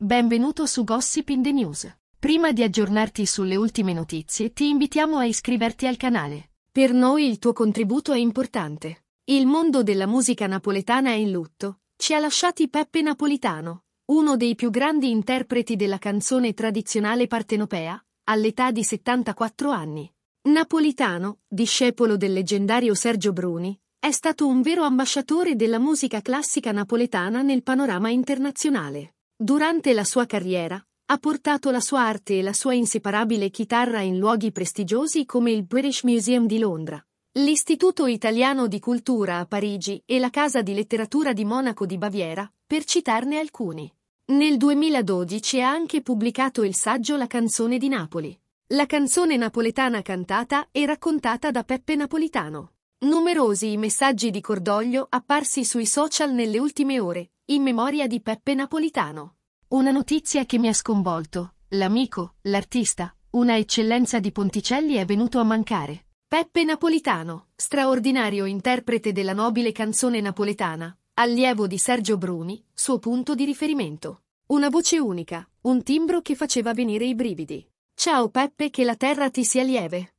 Benvenuto su Gossip in the News. Prima di aggiornarti sulle ultime notizie, ti invitiamo a iscriverti al canale. Per noi il tuo contributo è importante. Il mondo della musica napoletana è in lutto. Ci ha lasciati Peppe Napolitano, uno dei più grandi interpreti della canzone tradizionale partenopea, all'età di 74 anni. Napolitano, discepolo del leggendario Sergio Bruni, è stato un vero ambasciatore della musica classica napoletana nel panorama internazionale. Durante la sua carriera, ha portato la sua arte e la sua inseparabile chitarra in luoghi prestigiosi come il British Museum di Londra, l'Istituto Italiano di Cultura a Parigi e la Casa di Letteratura di Monaco di Baviera, per citarne alcuni. Nel 2012 ha anche pubblicato il saggio La canzone di Napoli. La canzone napoletana cantata e raccontata da Peppe Napolitano. Numerosi i messaggi di cordoglio apparsi sui social nelle ultime ore, in memoria di Peppe Napolitano. Una notizia che mi ha sconvolto. L'amico, l'artista, una eccellenza di Ponticelli è venuto a mancare. Peppe Napolitano, straordinario interprete della nobile canzone napoletana, allievo di Sergio Bruni, suo punto di riferimento. Una voce unica, un timbro che faceva venire i brividi. Ciao Peppe che la terra ti sia lieve.